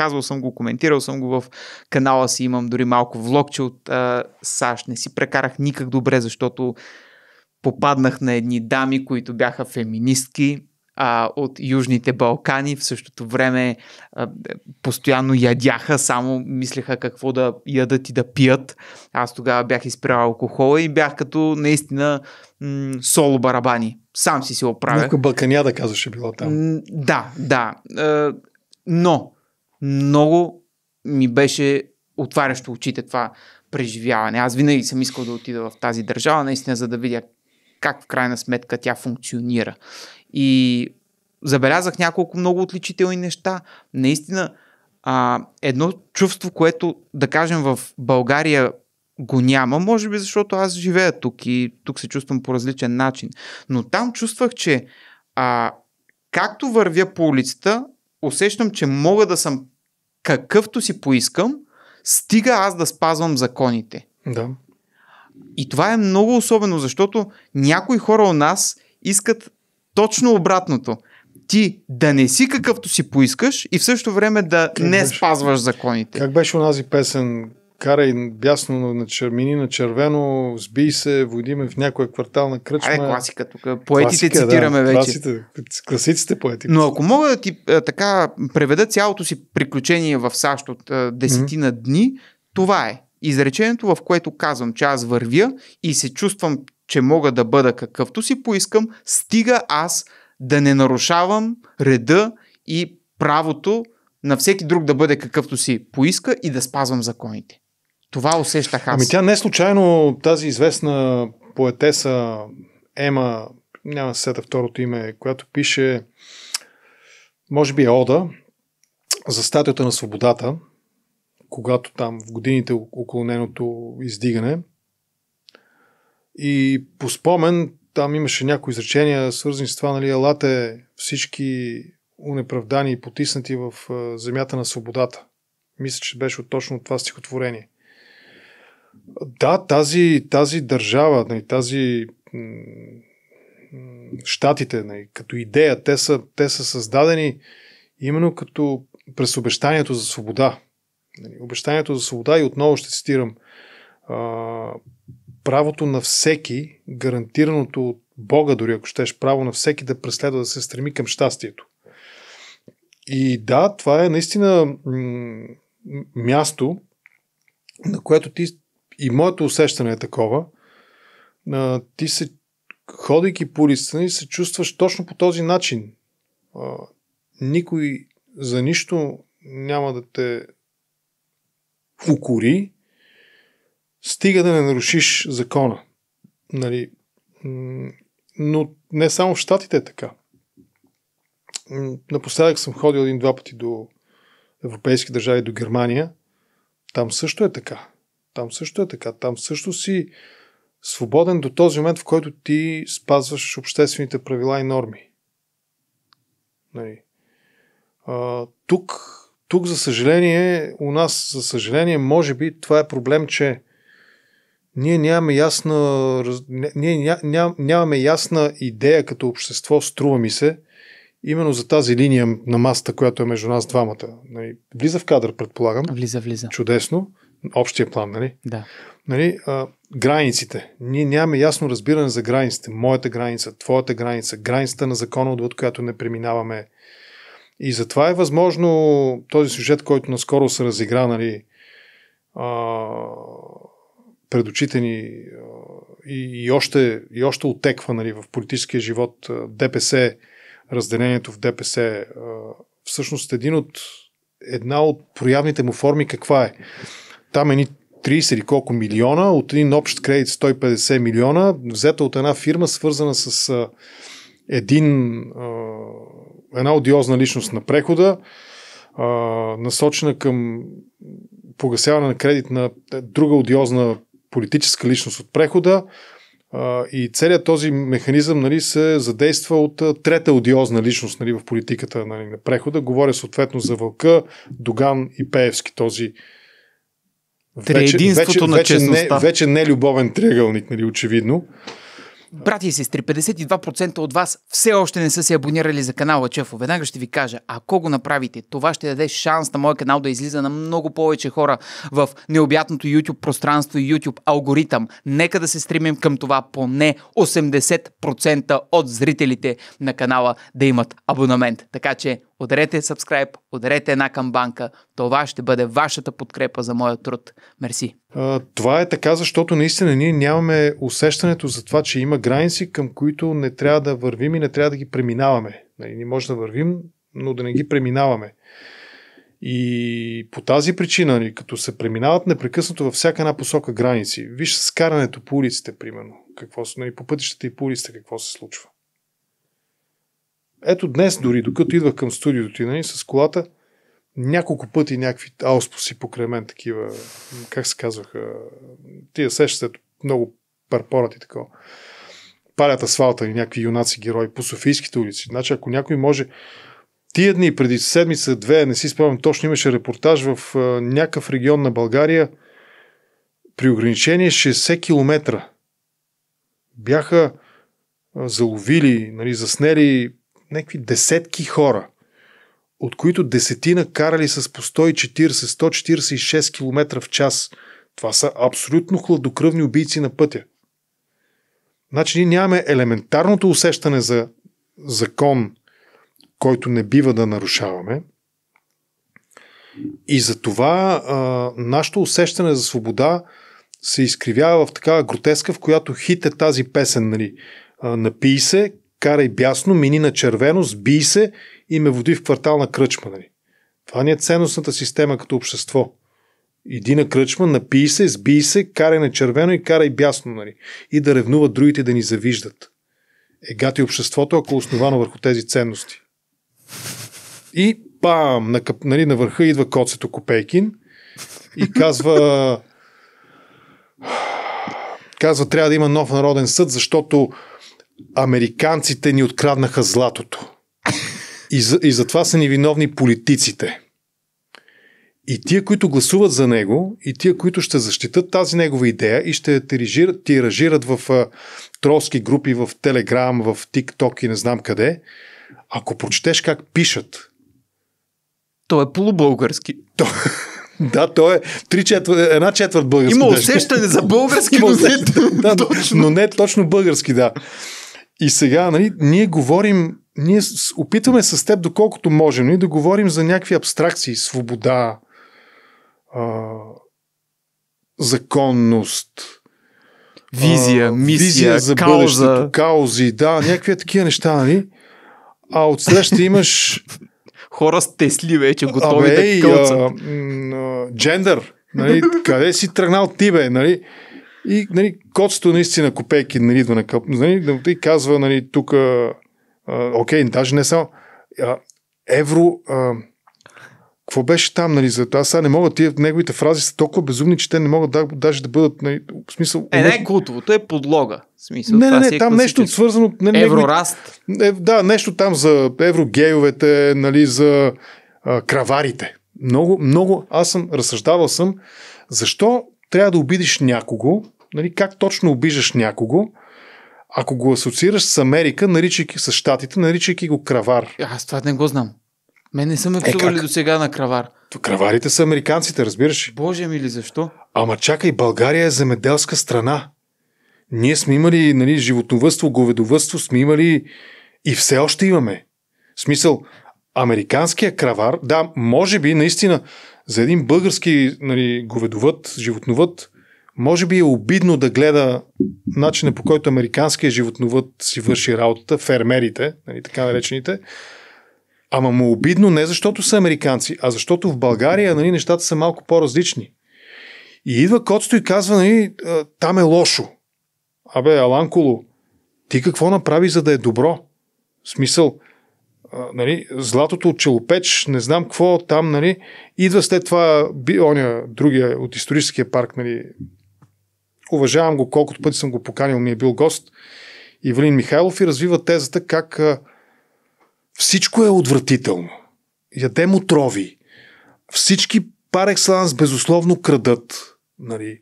Казвал съм го, коментирал съм го в канала си, имам дори малко влогче от а, САЩ. Не си прекарах никак добре, защото попаднах на едни дами, които бяха феминистки а, от Южните Балкани. В същото време а, постоянно ядяха, само мислеха какво да ядат и да пият. Аз тогава бях изпрял алкохола и бях като наистина м- соло барабани. Сам си си оправя. Някаква да казваше била там. да, да. Е, но много ми беше отварящо очите това преживяване. Аз винаги съм искал да отида в тази държава, наистина, за да видя как в крайна сметка тя функционира. И забелязах няколко много отличителни неща. Наистина, а, едно чувство, което, да кажем, в България го няма, може би защото аз живея тук и тук се чувствам по различен начин. Но там чувствах, че а, както вървя по улицата, усещам, че мога да съм какъвто си поискам, стига аз да спазвам законите. Да. И това е много особено, защото някои хора у нас искат точно обратното. Ти да не си какъвто си поискаш и в същото време да как не беше? спазваш законите. Как беше онази песен, карай бясно на чермини, на червено, сбий се, води ме в някоя квартална кръчма. Ай, класика тук. Поетите класика, цитираме да, вече. Класите, класиците поети. Но ако мога да ти а, е, така преведа цялото си приключение в САЩ от а, е, десетина mm-hmm. дни, това е. Изречението, в което казвам, че аз вървя и се чувствам, че мога да бъда какъвто си поискам, стига аз да не нарушавам реда и правото на всеки друг да бъде какъвто си поиска и да спазвам законите. Това усещах аз. Ами тя не е случайно тази известна поетеса Ема, няма да сета второто име, която пише, може би е Ода, за статията на свободата, когато там в годините около неното издигане. И по спомен там имаше някои изречения, свързани с това, нали, елате всички унеправдани и потиснати в земята на свободата. Мисля, че беше точно от това стихотворение. Да, тази, тази държава, нали, тази щатите, нали, като идея, те са, те са създадени именно като през обещанието за свобода. Нали, обещанието за свобода и отново ще цитирам правото на всеки, гарантираното от Бога, дори ако щеш, право на всеки да преследва, да се стреми към щастието. И да, това е наистина място, на което ти и моето усещане е такова, а, ти се, ходейки по и нали, се чувстваш точно по този начин. А, никой за нищо няма да те укори, стига да не нарушиш закона. Нали? Но не само в Штатите е така. Напоследък съм ходил един-два пъти до европейски държави, до Германия. Там също е така. Там също е така. Там също си свободен до този момент, в който ти спазваш обществените правила и норми. Нали. А, тук, тук, за съжаление, у нас, за съжаление, може би това е проблем, че ние нямаме ясна, ние ня, ням, нямаме ясна идея като общество, струва ми се, именно за тази линия на масата, която е между нас двамата. Нали, влиза в кадър, предполагам. Влиза, влиза. Чудесно общия план, нали? Да. Нали, а, границите. Ние нямаме ясно разбиране за границите. Моята граница, твоята граница, границата на закона, от която не преминаваме. И затова е възможно този сюжет, който наскоро се разигра, нали, а, пред очите ни и, и, още, и още отеква нали, в политическия живот ДПС, разделението в ДПС, всъщност един от, една от проявните му форми каква е? Там ни 30 или колко милиона от един общ кредит 150 милиона, взета от една фирма, свързана с един, една одиозна личност на прехода, насочена към погасяване на кредит на друга одиозна политическа личност от прехода. И целият този механизъм нали, се задейства от трета одиозна личност нали, в политиката нали, на прехода. Говоря съответно за Вълка, Доган и Пеевски, този Триединството вече, на вече, честността. Не, вече не любовен триъгълник, нали, очевидно. Брати и сестри, 52% от вас все още не са се абонирали за канала Чефо. Веднага ще ви кажа, ако го направите, това ще даде шанс на моя канал да излиза на много повече хора в необятното YouTube пространство и YouTube алгоритъм. Нека да се стремим към това поне 80% от зрителите на канала да имат абонамент. Така че Ударете subscribe, ударете една камбанка. Това ще бъде вашата подкрепа за моя труд. Мерси. А, това е така, защото наистина ние нямаме усещането за това, че има граници, към които не трябва да вървим и не трябва да ги преминаваме. Нали, не може да вървим, но да не ги преминаваме. И по тази причина, нали, като се преминават непрекъснато във всяка една посока граници, виж скарането по улиците, примерно, какво, нали, по пътищата и по улиците, какво се случва. Ето днес дори, докато идвах към студиото и нали, с колата, няколко пъти някакви ауспуси покрай мен, такива, как се казваха, тия сещат много парпорат и такова. Палят асфалта и някакви юнаци герои по Софийските улици. Значи, ако някой може... Тия дни, преди седмица-две, не си спомням точно, имаше репортаж в някакъв регион на България при ограничение 60 км. Бяха заловили, нали, заснели някакви десетки хора, от които десетина карали с по 140-146 км в час. Това са абсолютно хладокръвни убийци на пътя. Значи ние нямаме елементарното усещане за закон, който не бива да нарушаваме. И за това нашето усещане за свобода се изкривява в такава гротеска, в която хит е тази песен, нали? Напий се, карай бясно, мини на червено, сбий се и ме води в квартал на кръчма. Нали? Това ни е ценностната система като общество. Иди на кръчма, напий се, сбий се, карай на червено и карай бясно. Нали? И да ревнуват другите да ни завиждат. Егати обществото, ако е основано върху тези ценности. И пам! на, нали, на върха идва коцето Копейкин и казва казва трябва да има нов народен съд, защото американците ни откраднаха златото. И, за, и затова са ни виновни политиците. И тия, които гласуват за него, и тия, които ще защитат тази негова идея и ще тиражират, тиражират в а, тролски групи, в Телеграм, в ТикТок и не знам къде, ако прочетеш как пишат. То е полубългарски. То... Да, то е три четвър... една четвърт български. Има усещане за български, но, не... да, но не точно български, да. И сега, нали, ние говорим, ние опитваме с теб доколкото можем нали, да говорим за някакви абстракции, свобода, а, законност, визия, а, мисия, визия за кауза. бъдещето, каузи, да, някакви такива неща, нали? А отсреща имаш... Хора с Тесли вече, готови Абе, да кълцат. джендър, нали? Къде си тръгнал ти, бе, нали? И нали, коцето наистина копейки нали, идва на къп, нали, и казва нали, тук, окей, даже не само, а, евро, а, какво беше там, нали, за това. Сега не могат, тия неговите фрази са толкова безумни, че те не могат да, даже да бъдат, нали, в смисъл... Е, не е култовото, е подлога. В смисъл, не, не, не, е там нещо свързано... Не, Еврораст. Не, да, нещо там за еврогейовете, нали, за а, краварите. Много, много, аз съм, разсъждавал съм, защо трябва да обидиш някого, нали, как точно обижаш някого, ако го асоциираш с Америка, наричайки с щатите, наричайки го кравар. Е, аз това не го знам. Мен не съм ме псували е, до сега на кравар. Краварите са американците, разбираш. Боже мили, защо? Ама чакай, България е земеделска страна. Ние сме имали нали, животновътство, говедовътство, сме имали и все още имаме. В смисъл, американския кравар, да, може би наистина за един български нали, говедовът, животновът, може би е обидно да гледа начина по който американският животновът си върши работата, фермерите, нали, така наречените, ама му е обидно не защото са американци, а защото в България нали, нещата са малко по-различни. И идва Коцто и казва, нали, там е лошо. Абе, Аланколо, ти какво направи, за да е добро? В смисъл, а, нали, златото от Челопеч, не знам какво там, нали, идва след това би, оня, другия от историческия парк, нали, уважавам го, колкото пъти съм го поканил, ми е бил гост, Ивелин Михайлов и развива тезата как а, всичко е отвратително. Ядем отрови. Всички пар екселанс безусловно крадат. Нали.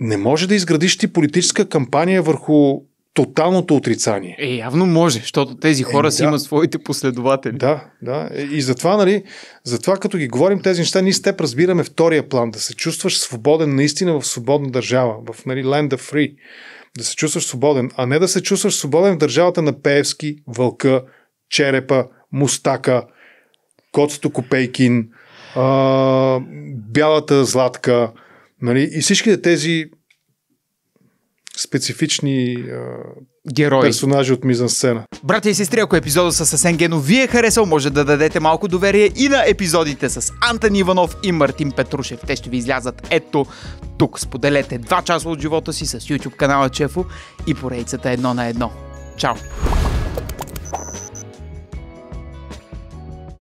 Не може да изградиш ти политическа кампания върху тоталното отрицание. Е, явно може, защото тези е, хора е, да. си имат своите последователи. Да, да. И затова, нали, затова като ги говорим тези неща, ние с теб разбираме втория план. Да се чувстваш свободен наистина в свободна държава, в нали, land of free. Да се чувстваш свободен, а не да се чувстваш свободен в държавата на Пеевски, Вълка, Черепа, Мустака, Коцто Копейкин, а, Бялата Златка, нали, и всичките тези специфични а, герои. персонажи от мизансцена. Братя и сестри, ако епизода с Асен Гено ви е харесал, може да дадете малко доверие и на епизодите с Антон Иванов и Мартин Петрушев. Те ще ви излязат ето тук. Споделете два часа от живота си с YouTube канала Чефо и поредицата едно на едно. Чао!